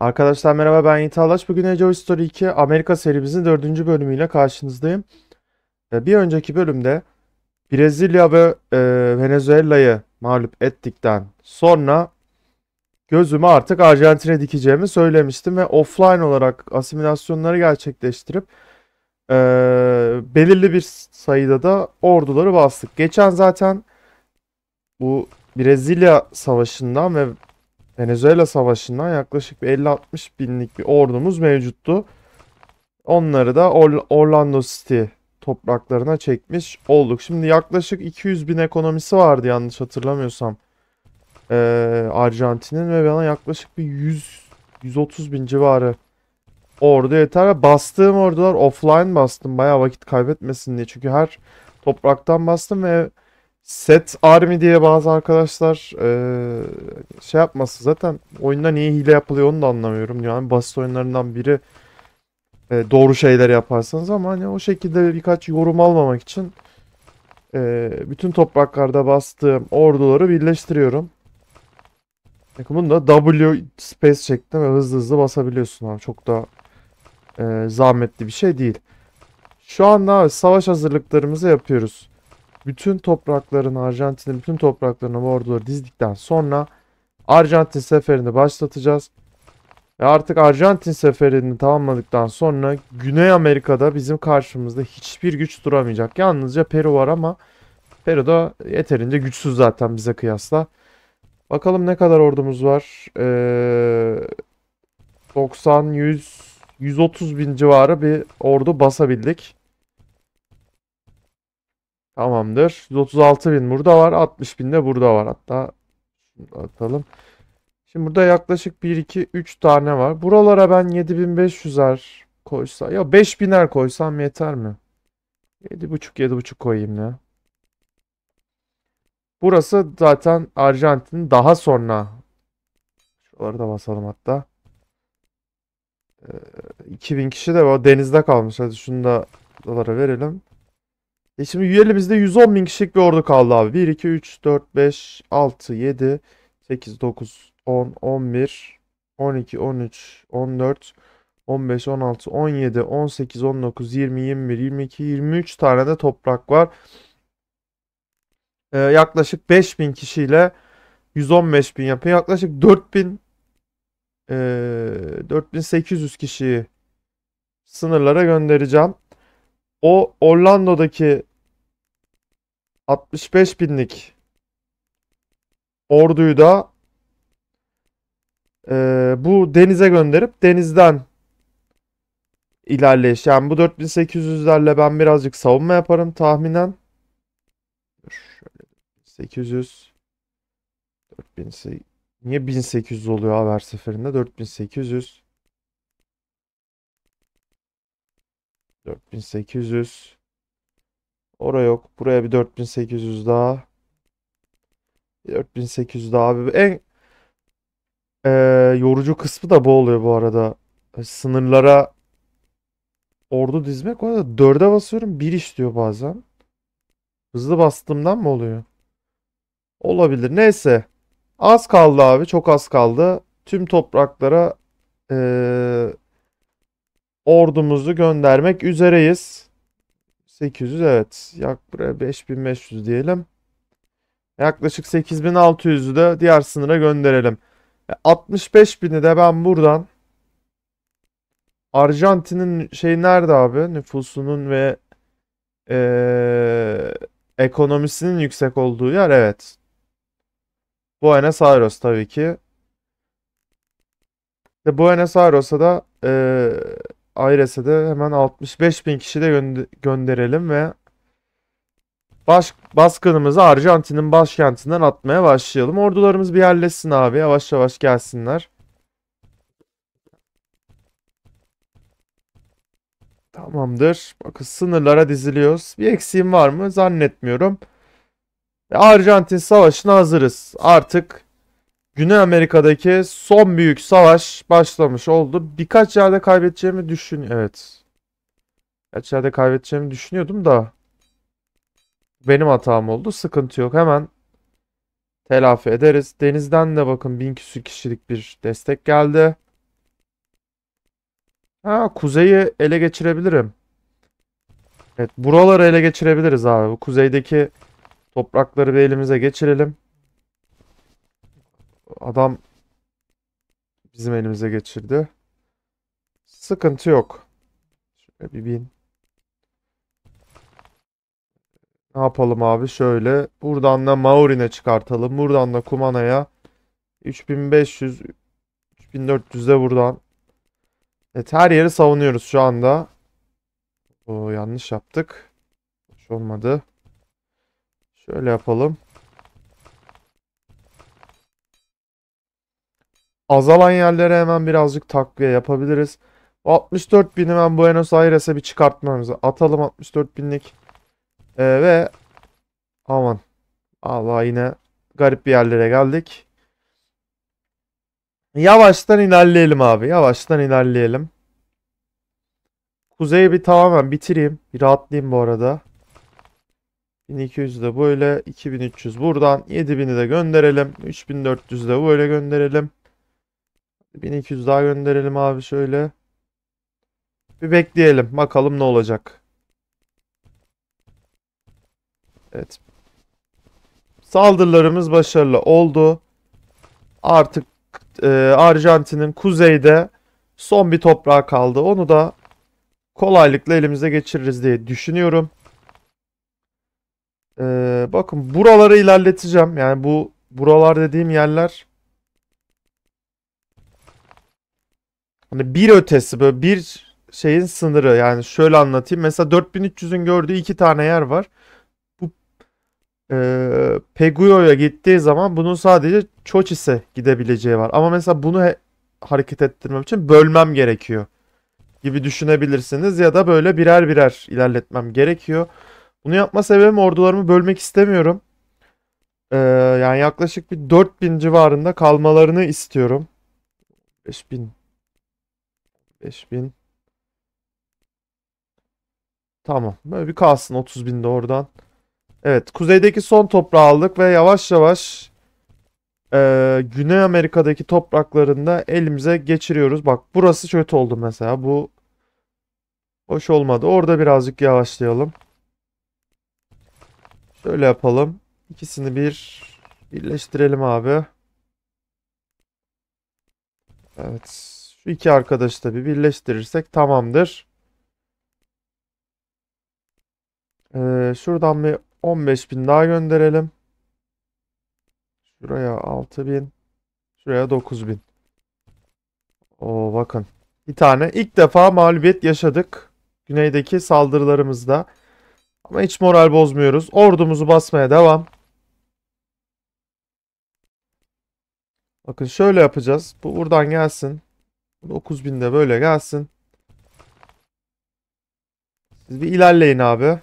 Arkadaşlar merhaba ben Yiğit Alaş. Bugün Age of Story 2 Amerika serimizin 4. bölümüyle karşınızdayım. Ee, bir önceki bölümde Brezilya ve e, Venezuela'yı mağlup ettikten sonra gözümü artık Arjantin'e dikeceğimi söylemiştim ve offline olarak asimilasyonları gerçekleştirip e, belirli bir sayıda da orduları bastık. Geçen zaten bu Brezilya savaşından ve Venezuela Savaşı'ndan yaklaşık 50-60 binlik bir ordumuz mevcuttu. Onları da Orlando City topraklarına çekmiş olduk. Şimdi yaklaşık 200 bin ekonomisi vardı yanlış hatırlamıyorsam. Ee, Arjantin'in ve bana yaklaşık bir 100 130 bin civarı ordu yeter. Bastığım ordular offline bastım. Baya vakit kaybetmesin diye. Çünkü her topraktan bastım ve Set Army diye bazı arkadaşlar ee, şey yapması zaten oyunda niye hile yapılıyor onu da anlamıyorum. Yani basit oyunlarından biri e, doğru şeyler yaparsanız ama hani o şekilde birkaç yorum almamak için e, bütün topraklarda bastığım orduları birleştiriyorum. Bakın bunu da W space çektim ve hızlı hızlı basabiliyorsun abi. Çok da e, zahmetli bir şey değil. Şu anda abi, savaş hazırlıklarımızı yapıyoruz bütün topraklarını Arjantin'in bütün topraklarını orduları dizdikten sonra Arjantin seferini başlatacağız. Ve artık Arjantin seferini tamamladıktan sonra Güney Amerika'da bizim karşımızda hiçbir güç duramayacak. Yalnızca Peru var ama Peru da yeterince güçsüz zaten bize kıyasla. Bakalım ne kadar ordumuz var. Ee, 90, 100, 130 bin civarı bir ordu basabildik. Tamamdır. 136 bin burada var. 60 bin de burada var. Hatta atalım. Şimdi burada yaklaşık 1, 2, 3 tane var. Buralara ben 7500'er koysa. Ya 5000'er koysam yeter mi? 7,5 7,5 koyayım ya. Burası zaten Arjantin'in daha sonra. Şuraları da basalım hatta. 2000 ee, kişi de var. denizde kalmış. Hadi şunu da dolara verelim. E şimdi üyelerimizde 110 bin kişilik bir ordu kaldı abi. 1, 2, 3, 4, 5, 6, 7, 8, 9, 10, 11, 12, 13, 14, 15, 16, 17, 18, 19, 20, 21, 22, 23 tane de toprak var. Ee, yaklaşık bin kişiyle 115 bin yapıyor. Yaklaşık 4000 e, 4800 kişiyi sınırlara göndereceğim o Orlando'daki 65 binlik orduyu da e, bu denize gönderip denizden ilerleyiş. Yani bu 4800'lerle ben birazcık savunma yaparım tahminen. Şöyle 800 4800 Niye 1800 oluyor haber seferinde? 4800 4800. Oraya yok. Buraya bir 4800 daha. 4800 daha abi. En e, yorucu kısmı da bu oluyor bu arada. E, sınırlara ordu dizmek. O arada dörde basıyorum. Bir istiyor bazen. Hızlı bastığımdan mı oluyor? Olabilir. Neyse. Az kaldı abi. Çok az kaldı. Tüm topraklara e, ordumuzu göndermek üzereyiz. 800 evet. Yak buraya 5500 diyelim. Yaklaşık 8600'ü de diğer sınıra gönderelim. 65.000'i e, de ben buradan Arjantin'in şey nerede abi? Nüfusunun ve ee, ekonomisinin yüksek olduğu yer evet. Buenos Aires tabii ki. Ve Buenos Aires'a da ee, Aires'e de hemen 65 bin kişi de gönderelim ve baş baskınımızı Arjantin'in başkentinden atmaya başlayalım. Ordularımız bir yerleşsin abi. Yavaş yavaş gelsinler. Tamamdır. Bakın sınırlara diziliyoruz. Bir eksiğim var mı? Zannetmiyorum. Arjantin Savaşı'na hazırız. Artık Güney Amerika'daki son büyük savaş başlamış oldu. Birkaç yerde kaybedeceğimi düşün... Evet. Birkaç yerde kaybedeceğimi düşünüyordum da. Benim hatam oldu. Sıkıntı yok. Hemen telafi ederiz. Denizden de bakın bin küsür kişilik bir destek geldi. Ha kuzeyi ele geçirebilirim. Evet buraları ele geçirebiliriz abi. Bu kuzeydeki toprakları bir elimize geçirelim adam bizim elimize geçirdi. Sıkıntı yok. Şöyle bir bin. Ne yapalım abi? Şöyle buradan da Maurin'e çıkartalım. Buradan da Kumana'ya 3500 3400'de buradan. Evet her yeri savunuyoruz şu anda. Oo, yanlış yaptık. Hiç olmadı. Şöyle yapalım. Azalan yerlere hemen birazcık takviye yapabiliriz. 64 bin hemen Buenos Aires'e bir çıkartmamızı atalım 64 binlik. Ee, ve aman Allah yine garip bir yerlere geldik. Yavaştan ilerleyelim abi. Yavaştan ilerleyelim. Kuzeyi bir tamamen bitireyim. Bir rahatlayayım bu arada. 1200 de böyle. 2300 buradan. 7000'i de gönderelim. 3400 de böyle gönderelim. 1200 daha gönderelim abi şöyle. Bir bekleyelim. Bakalım ne olacak. Evet. Saldırılarımız başarılı oldu. Artık e, Arjantin'in kuzeyde son bir toprağı kaldı. Onu da kolaylıkla elimize geçiririz diye düşünüyorum. Ee, bakın buraları ilerleteceğim. Yani bu buralar dediğim yerler hani bir ötesi böyle bir şeyin sınırı. Yani şöyle anlatayım. Mesela 4300'ün gördüğü iki tane yer var. Bu e, Peguyo'ya gittiği zaman bunun sadece Cho'Chis'e gidebileceği var. Ama mesela bunu he, hareket ettirmem için bölmem gerekiyor gibi düşünebilirsiniz ya da böyle birer birer ilerletmem gerekiyor. Bunu yapma sebebim ordularımı bölmek istemiyorum. Ee, yani yaklaşık bir 4000 civarında kalmalarını istiyorum. 5000 5000. Tamam. Böyle bir kalsın 30 bin de oradan. Evet. Kuzeydeki son toprağı aldık ve yavaş yavaş e, Güney Amerika'daki topraklarında elimize geçiriyoruz. Bak burası kötü oldu mesela. Bu hoş olmadı. Orada birazcık yavaşlayalım. Şöyle yapalım. ikisini bir birleştirelim abi. Evet. Şu iki arkadaşı da bir birleştirirsek tamamdır. Ee, şuradan bir 15.000 daha gönderelim. Şuraya 6.000. Şuraya 9.000. Oo bakın. Bir tane ilk defa mağlubiyet yaşadık. Güneydeki saldırılarımızda. Ama hiç moral bozmuyoruz. Ordumuzu basmaya devam. Bakın şöyle yapacağız. Bu buradan gelsin. 9000 de böyle gelsin. Siz bir ilerleyin abi.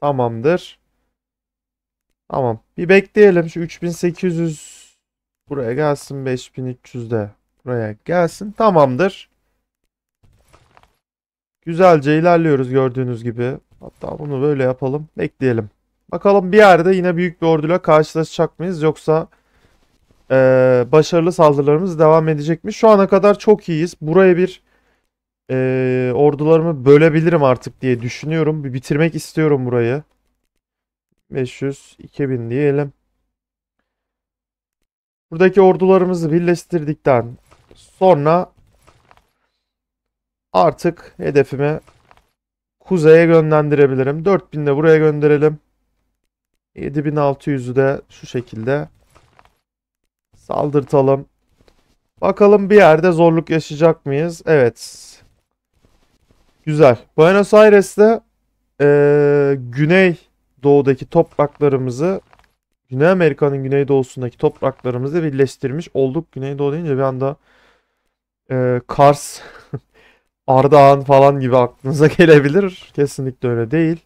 Tamamdır. Tamam. Bir bekleyelim. Şu 3800 buraya gelsin. 5300 de buraya gelsin. Tamamdır. Güzelce ilerliyoruz gördüğünüz gibi. Hatta bunu böyle yapalım. Bekleyelim. Bakalım bir yerde yine büyük bir orduyla karşılaşacak mıyız yoksa e, başarılı saldırılarımız devam edecekmiş. Şu ana kadar çok iyiyiz. Buraya bir e, ordularımı bölebilirim artık diye düşünüyorum. Bir bitirmek istiyorum burayı. 500, 2000 diyelim. Buradaki ordularımızı birleştirdikten sonra artık hedefimi kuzeye yönlendirebilirim. 4000 de buraya gönderelim. 7600'ü de şu şekilde Saldırtalım. Bakalım bir yerde zorluk yaşayacak mıyız? Evet. Güzel. Buenos Aires'te e, Güney Doğu'daki topraklarımızı Güney Amerika'nın güneydoğusundaki topraklarımızı birleştirmiş olduk. Güneydoğu deyince bir anda e, Kars, Ardahan falan gibi aklınıza gelebilir. Kesinlikle öyle değil.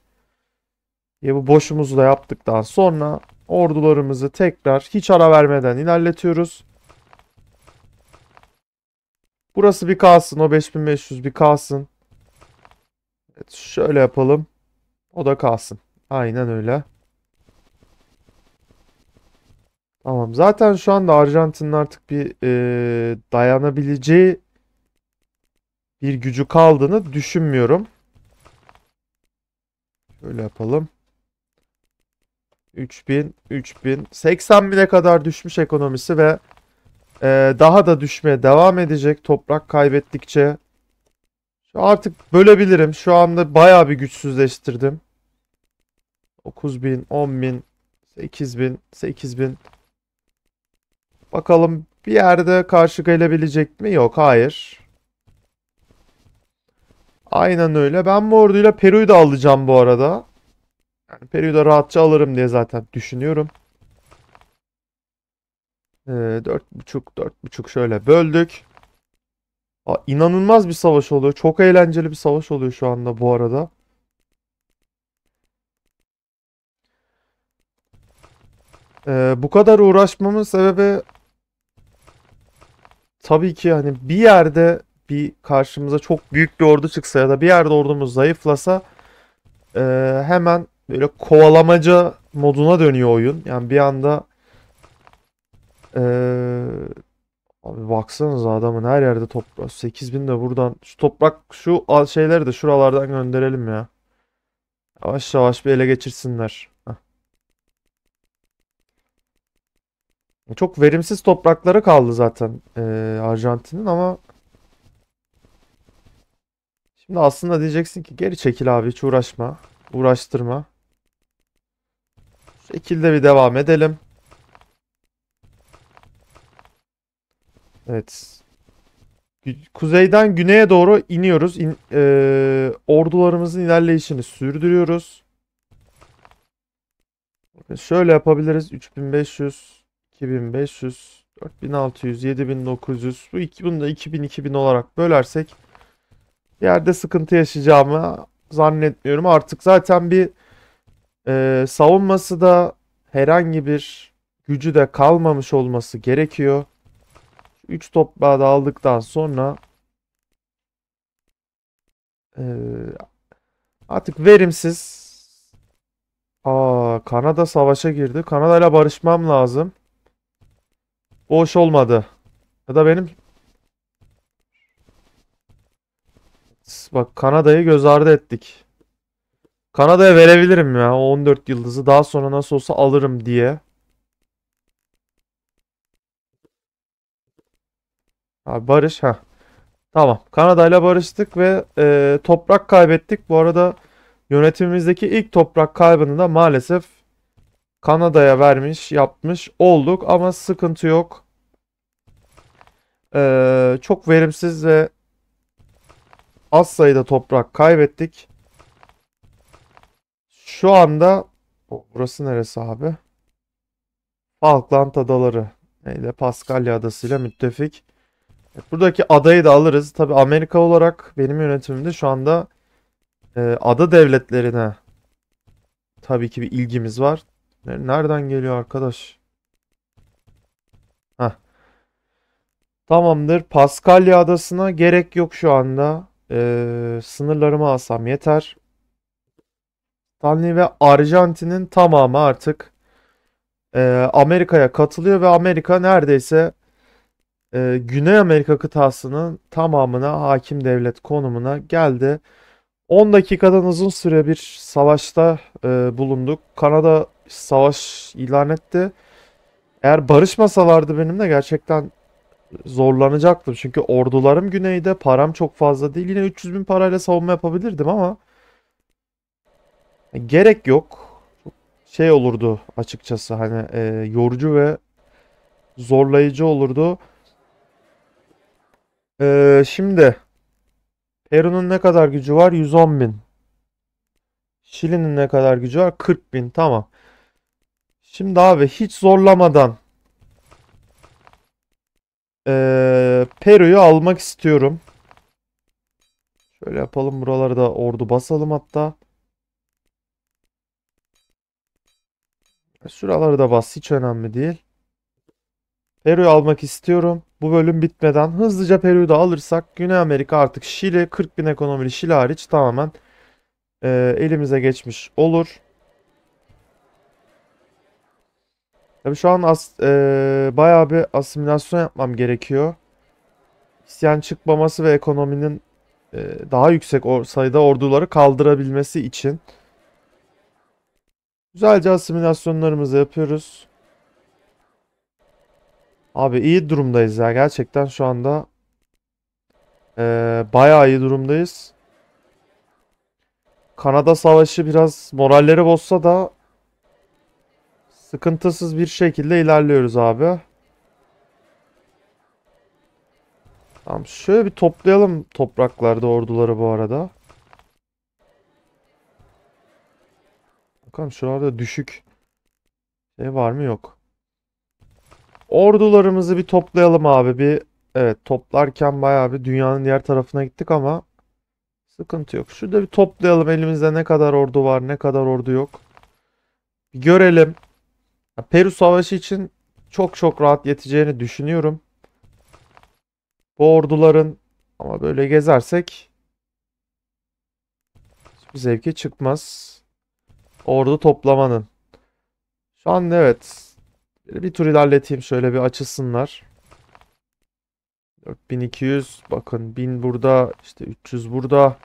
Ya e, bu boşumuzla yaptıktan sonra Ordularımızı tekrar hiç ara vermeden ilerletiyoruz. Burası bir kalsın. O 5500 bir kalsın. Evet, şöyle yapalım. O da kalsın. Aynen öyle. Tamam. Zaten şu anda Arjantin'in artık bir e, dayanabileceği bir gücü kaldığını düşünmüyorum. Şöyle yapalım. 3000, 3000, 80 bine kadar düşmüş ekonomisi ve e, daha da düşmeye devam edecek toprak kaybettikçe. Şu artık bölebilirim. Şu anda bayağı bir güçsüzleştirdim. 9000, 10000, 8000, 8000. Bakalım bir yerde karşı gelebilecek mi? Yok, hayır. Aynen öyle. Ben bu orduyla Peru'yu da alacağım bu arada. Yani periyoda rahatça alırım diye zaten düşünüyorum. Ee, dört buçuk dört buçuk şöyle böldük. Aa, inanılmaz bir savaş oluyor. Çok eğlenceli bir savaş oluyor şu anda bu arada. Ee, bu kadar uğraşmamın sebebi tabii ki hani bir yerde bir karşımıza çok büyük bir ordu çıksa ya da bir yerde ordumuz zayıflasa e, hemen böyle kovalamaca moduna dönüyor oyun. Yani bir anda ee, abi baksanıza adamın her yerde toprak. 8000 de buradan. Şu toprak şu şeyleri de şuralardan gönderelim ya. Yavaş yavaş bir ele geçirsinler. Çok verimsiz toprakları kaldı zaten e, Arjantin'in ama Şimdi aslında diyeceksin ki geri çekil abi hiç uğraşma. Uğraştırma. Şekilde bir devam edelim. Evet. Kuzeyden güneye doğru iniyoruz. İn, e, ordularımızın ilerleyişini sürdürüyoruz. Şöyle yapabiliriz. 3500, 2500, 4600, 7900. Bu iki, bunu da 2000, 2000 olarak bölersek yerde sıkıntı yaşayacağımı zannetmiyorum. Artık zaten bir ee, savunması da herhangi bir gücü de kalmamış olması gerekiyor. 3 toprağı da aldıktan sonra e, artık verimsiz Aa, Kanada savaşa girdi. Kanada ile barışmam lazım. Boş olmadı. Ya da benim bak Kanada'yı göz ardı ettik. Kanada'ya verebilirim ya. O 14 yıldızı daha sonra nasıl olsa alırım diye. Abi barış ha. Tamam. Kanada ile barıştık ve e, toprak kaybettik. Bu arada yönetimimizdeki ilk toprak kaybını da maalesef Kanada'ya vermiş, yapmış olduk ama sıkıntı yok. E, çok verimsiz ve az sayıda toprak kaybettik. Şu anda burası neresi abi? Falkland Adaları ile Paskalya Adası ile müttefik. E, buradaki adayı da alırız. Tabi Amerika olarak benim yönetimimde şu anda e, ada devletlerine tabii ki bir ilgimiz var. Nereden geliyor arkadaş? Heh. Tamamdır. Paskalya Adası'na gerek yok şu anda. E, sınırlarımı alsam yeter. Stanley ve Arjantin'in tamamı artık e, Amerika'ya katılıyor ve Amerika neredeyse e, Güney Amerika kıtasının tamamına hakim devlet konumuna geldi. 10 dakikadan uzun süre bir savaşta e, bulunduk. Kanada savaş ilan etti. Eğer barışmasalardı benimle gerçekten zorlanacaktım. Çünkü ordularım güneyde, param çok fazla değil. Yine 300 bin parayla savunma yapabilirdim ama Gerek yok. Şey olurdu açıkçası hani e, yorucu ve zorlayıcı olurdu. E, şimdi Peru'nun ne kadar gücü var? 110 bin. Şili'nin ne kadar gücü var? 40 bin. Tamam. Şimdi abi hiç zorlamadan ee, Peru'yu almak istiyorum. Şöyle yapalım. Buraları da ordu basalım hatta. Şuraları e, da bas hiç önemli değil. Peru'yu almak istiyorum. Bu bölüm bitmeden hızlıca Peru'yu da alırsak Güney Amerika artık Şili 40 bin ekonomili Şili hariç tamamen e, elimize geçmiş olur. Tabi şu an as, e, bayağı bir asimilasyon yapmam gerekiyor. İsyan çıkmaması ve ekonominin e, daha yüksek sayıda orduları kaldırabilmesi için. Güzelce asimilasyonlarımızı yapıyoruz. Abi iyi durumdayız ya. Gerçekten şu anda ee, bayağı iyi durumdayız. Kanada Savaşı biraz moralleri bozsa da sıkıntısız bir şekilde ilerliyoruz abi. Tamam şöyle bir toplayalım topraklarda orduları bu arada. Bakalım şuralarda düşük ne şey var mı yok. Ordularımızı bir toplayalım abi. Bir evet toplarken bayağı bir dünyanın diğer tarafına gittik ama sıkıntı yok. Şurada bir toplayalım elimizde ne kadar ordu var ne kadar ordu yok. Bir görelim. Peru savaşı için çok çok rahat yeteceğini düşünüyorum. Bu orduların ama böyle gezersek bir zevke çıkmaz. Ordu toplamanın. Şu an evet. Bir tur ilerleteyim şöyle bir açılsınlar. 4200 bakın 1000 burada işte 300 burada.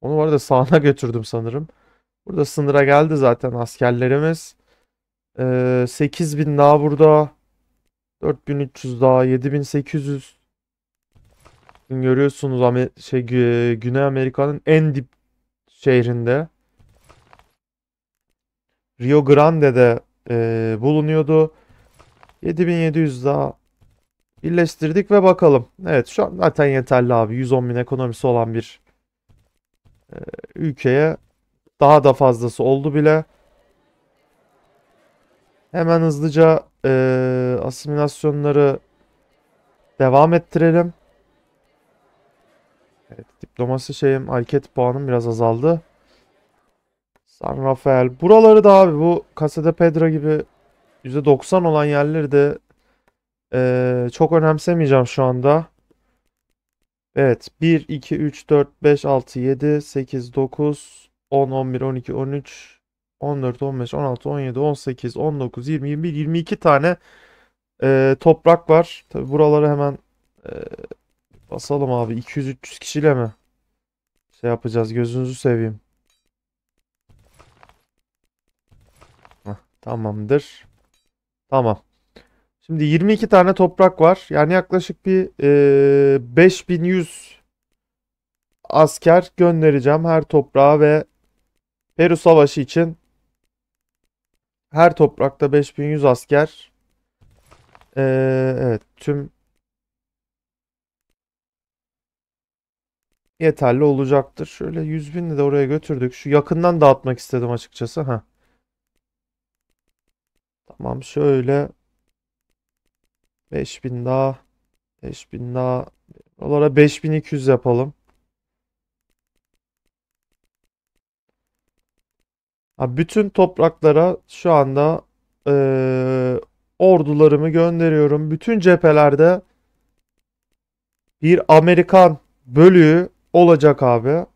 Onu var da sağına götürdüm sanırım. Burada sınıra geldi zaten askerlerimiz. Ee, 8000 daha burada. 4300 daha 7800. Görüyorsunuz şey Güney Amerika'nın en dip şehrinde. Rio Grande'de e, bulunuyordu. 7700 daha birleştirdik ve bakalım. Evet şu an zaten yeterli abi. 110 bin ekonomisi olan bir e, ülkeye daha da fazlası oldu bile. Hemen hızlıca e, asimilasyonları devam ettirelim. Evet, diplomasi şeyim, hareket puanım biraz azaldı. San Rafael. Buraları da abi bu Casa Pedra gibi %90 olan yerleri de ee, çok önemsemeyeceğim şu anda. Evet 1, 2, 3, 4, 5, 6, 7, 8, 9, 10, 11, 12, 13, 14, 15, 16, 17, 18, 19, 20, 21, 22 tane e, toprak var. Tabi buraları hemen e, basalım abi. 200-300 kişiyle mi şey yapacağız gözünüzü seveyim. Tamamdır. Tamam. Şimdi 22 tane toprak var. Yani yaklaşık bir e, 5100 asker göndereceğim her toprağa ve Peru Savaşı için her toprakta 5100 asker. E, evet tüm yeterli olacaktır. Şöyle 100 binle de oraya götürdük. Şu yakından dağıtmak istedim açıkçası. Ha. Tamam şöyle 5000 daha 5000 daha olara 5200 yapalım. Ha, bütün topraklara şu anda e, ordularımı gönderiyorum. Bütün cephelerde bir Amerikan bölüğü olacak abi.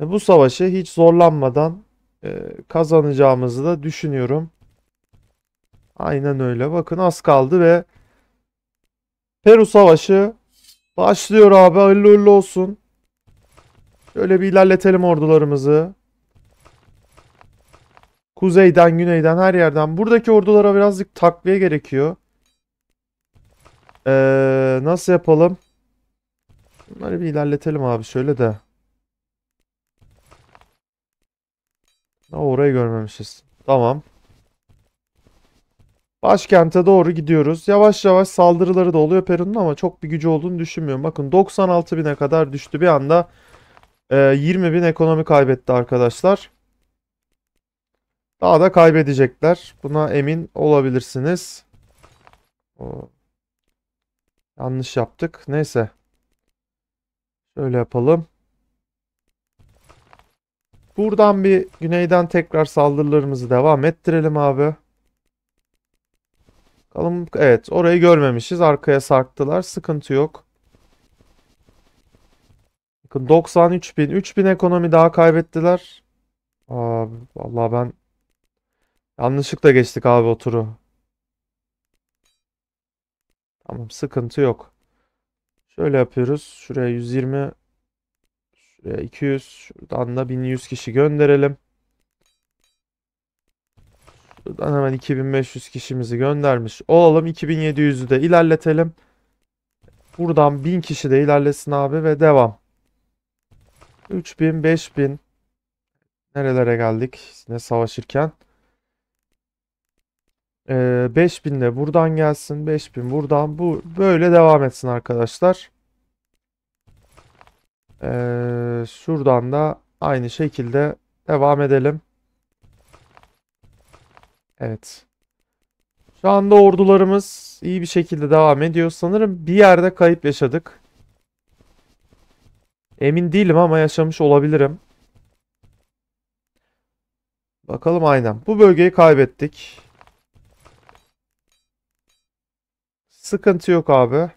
Bu savaşı hiç zorlanmadan e, kazanacağımızı da düşünüyorum. Aynen öyle. Bakın az kaldı ve Peru Savaşı başlıyor abi. Hayırlı uğurlu olsun. Şöyle bir ilerletelim ordularımızı. Kuzeyden, güneyden, her yerden. Buradaki ordulara birazcık takviye gerekiyor. Ee, nasıl yapalım? Bunları bir ilerletelim abi şöyle de. Aa, orayı görmemişiz. Tamam. Başkente doğru gidiyoruz. Yavaş yavaş saldırıları da oluyor Peru'nun ama çok bir gücü olduğunu düşünmüyorum. Bakın 96 bine kadar düştü bir anda. E, 20 bin ekonomi kaybetti arkadaşlar. Daha da kaybedecekler. Buna emin olabilirsiniz. O. Yanlış yaptık. Neyse. Şöyle yapalım. Buradan bir güneyden tekrar saldırılarımızı devam ettirelim abi. Bakalım evet orayı görmemişiz. Arkaya sarktılar. Sıkıntı yok. 93 bin. 3 bin ekonomi daha kaybettiler. Aa, vallahi ben yanlışlıkla geçtik abi o turu. Tamam sıkıntı yok. Şöyle yapıyoruz. Şuraya 120 Şuraya 200. Şuradan da 1100 kişi gönderelim. Buradan hemen 2500 kişimizi göndermiş olalım. 2700'ü de ilerletelim. Buradan 1000 kişi de ilerlesin abi ve devam. 3000, 5000. Nerelere geldik? Ne savaşırken? Ee, 5000 de buradan gelsin. 5000 buradan. Bu böyle devam etsin arkadaşlar. Ee, şuradan da aynı şekilde devam edelim. Evet. Şu anda ordularımız iyi bir şekilde devam ediyor. Sanırım bir yerde kayıp yaşadık. Emin değilim ama yaşamış olabilirim. Bakalım aynen. Bu bölgeyi kaybettik. Sıkıntı yok abi.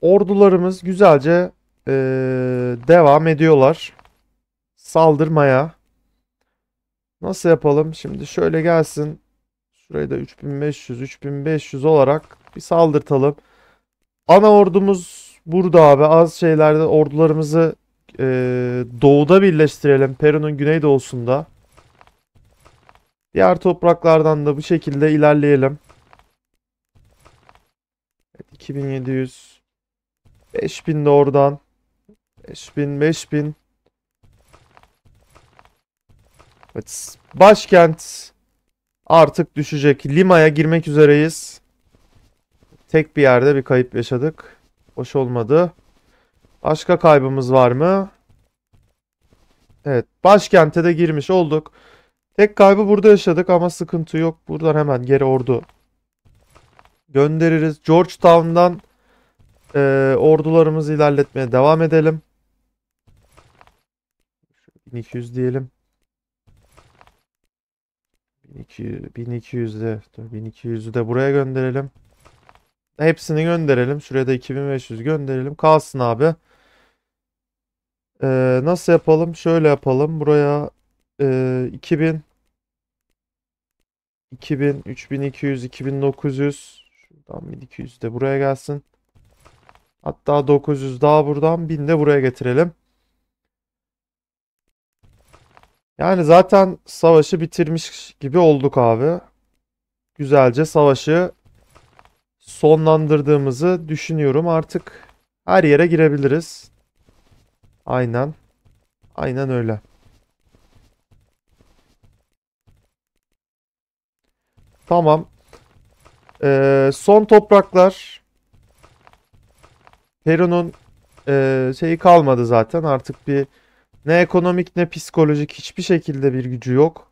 Ordularımız güzelce ee, devam ediyorlar. Saldırmaya. Nasıl yapalım? Şimdi şöyle gelsin. Şurayı da 3500, 3500 olarak bir saldırtalım. Ana ordumuz burada abi. Az şeylerde ordularımızı e, doğuda birleştirelim. Peru'nun güneydoğusunda. Diğer topraklardan da bu şekilde ilerleyelim. 2700 5000 de oradan. 5000 5000 Evet, başkent artık düşecek. Lima'ya girmek üzereyiz. Tek bir yerde bir kayıp yaşadık. Hoş olmadı. Başka kaybımız var mı? Evet. Başkente de girmiş olduk. Tek kaybı burada yaşadık ama sıkıntı yok. Buradan hemen geri ordu göndeririz. Georgetown'dan e, ordularımızı ilerletmeye devam edelim. 1200 diyelim. 1200, de, 1200'ü de buraya gönderelim. Hepsini gönderelim. Şuraya da 2500 gönderelim. Kalsın abi. Ee, nasıl yapalım? Şöyle yapalım. Buraya e, 2000 2000, 3200, 2900 şuradan 1200 de buraya gelsin. Hatta 900 daha buradan 1000 de buraya getirelim. Yani zaten savaşı bitirmiş gibi olduk abi. Güzelce savaşı sonlandırdığımızı düşünüyorum. Artık her yere girebiliriz. Aynen. Aynen öyle. Tamam. Ee, son topraklar. Peru'nun e, şeyi kalmadı zaten. Artık bir ne ekonomik ne psikolojik hiçbir şekilde bir gücü yok.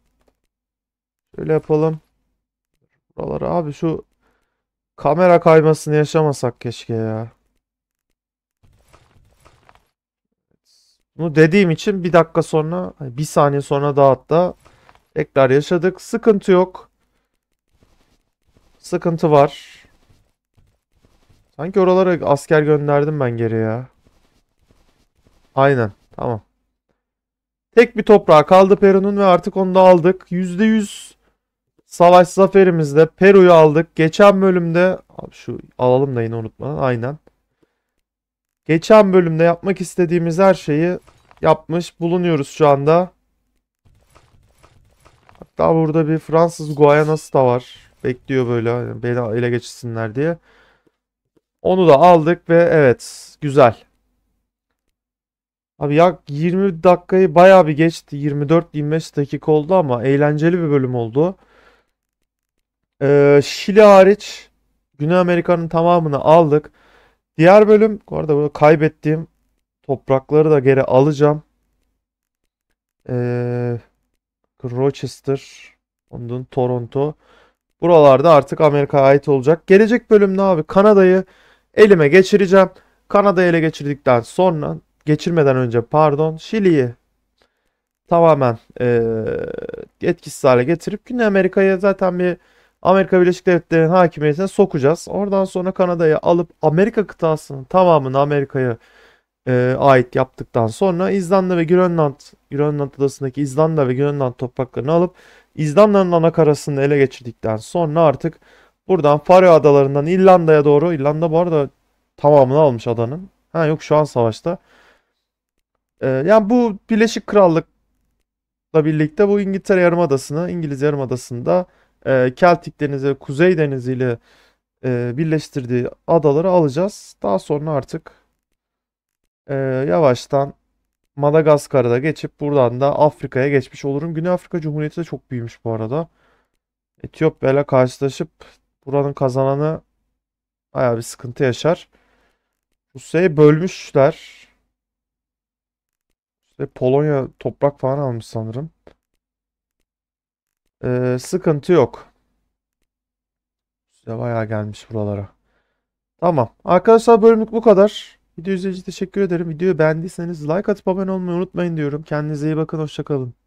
Şöyle yapalım. Buraları abi şu kamera kaymasını yaşamasak keşke ya. Bunu dediğim için bir dakika sonra, bir saniye sonra da hatta tekrar yaşadık. Sıkıntı yok. Sıkıntı var. Sanki oralara asker gönderdim ben geri ya. Aynen. Tamam. Tek bir toprağı kaldı Peru'nun ve artık onu da aldık. %100 savaş zaferimizde Peru'yu aldık. Geçen bölümde abi şu alalım da yine unutmadan Aynen. Geçen bölümde yapmak istediğimiz her şeyi yapmış bulunuyoruz şu anda. Hatta burada bir Fransız Guayanası da var. Bekliyor böyle yani beni ele geçirsinler diye. Onu da aldık ve evet güzel. Abi yak 20 dakikayı bayağı bir geçti. 24-25 dakika oldu ama eğlenceli bir bölüm oldu. Ee, Şili hariç Güney Amerika'nın tamamını aldık. Diğer bölüm, bu arada bunu kaybettiğim toprakları da geri alacağım. Ee, Rochester, ondan Toronto. Buralarda artık Amerika'ya ait olacak. Gelecek bölüm ne abi Kanada'yı elime geçireceğim. Kanada'yı ele geçirdikten sonra geçirmeden önce pardon Şili'yi tamamen e, etkisiz hale getirip Güney Amerika'ya zaten bir Amerika Birleşik Devletleri'nin hakimiyetine sokacağız. Oradan sonra Kanada'yı alıp Amerika kıtasının tamamını Amerika'ya e, ait yaptıktan sonra İzlanda ve Grönland, Grönland adasındaki İzlanda ve Grönland topraklarını alıp İzlanda'nın ana karasını ele geçirdikten sonra artık buradan Faroe Adaları'ndan İrlanda'ya doğru İrlanda bu arada tamamını almış adanın. Ha yok şu an savaşta. Ee, yani bu Birleşik Krallık'la birlikte bu İngiltere Yarımadası'nı, İngiliz Yarımadası'nda e, Keltik Denizi, Kuzey Denizi ile e, birleştirdiği adaları alacağız. Daha sonra artık e, yavaştan Madagaskar'da geçip buradan da Afrika'ya geçmiş olurum. Güney Afrika Cumhuriyeti de çok büyümüş bu arada. Etiyopya ile karşılaşıp buranın kazananı bayağı bir sıkıntı yaşar. Rusya'yı bölmüşler. Ve Polonya toprak falan almış sanırım. Ee, sıkıntı yok. Size bayağı gelmiş buralara. Tamam. Arkadaşlar bölümlük bu kadar. Video izleyici teşekkür ederim. Videoyu beğendiyseniz like atıp abone olmayı unutmayın diyorum. Kendinize iyi bakın. Hoşçakalın.